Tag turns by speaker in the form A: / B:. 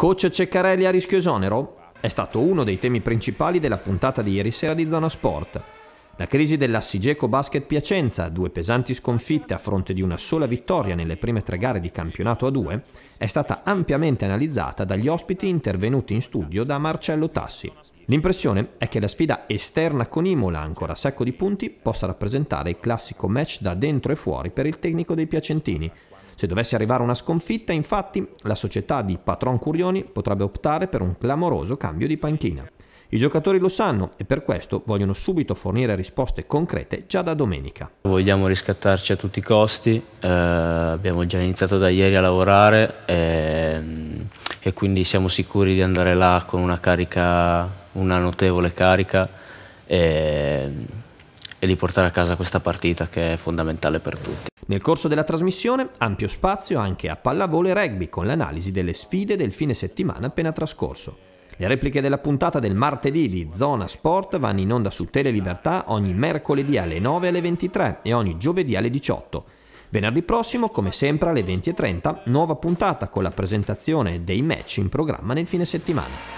A: Coach Ceccarelli a rischio esonero? È stato uno dei temi principali della puntata di ieri sera di Zona Sport. La crisi dell'Assigeco Basket Piacenza, due pesanti sconfitte a fronte di una sola vittoria nelle prime tre gare di campionato a due, è stata ampiamente analizzata dagli ospiti intervenuti in studio da Marcello Tassi. L'impressione è che la sfida esterna con Imola, ancora secco di punti, possa rappresentare il classico match da dentro e fuori per il tecnico dei piacentini, se dovesse arrivare una sconfitta, infatti, la società di Patron Curioni potrebbe optare per un clamoroso cambio di panchina. I giocatori lo sanno e per questo vogliono subito fornire risposte concrete già da domenica.
B: Vogliamo riscattarci a tutti i costi, eh, abbiamo già iniziato da ieri a lavorare e, ehm, e, quindi siamo sicuri di andare là con una carica, una notevole carica e, ehm, e di portare a casa questa partita che è fondamentale per tutti.
A: Nel corso della trasmissione ampio spazio anche a pallavolo e rugby con l'analisi delle sfide del fine settimana appena trascorso. Le repliche della puntata del martedì di Zona Sport vanno in onda su Tele Libertà ogni mercoledì alle 9 e alle 23 e ogni giovedì alle 18. Venerdì prossimo, come sempre alle 20.30, nuova puntata con la presentazione dei match in programma nel fine settimana.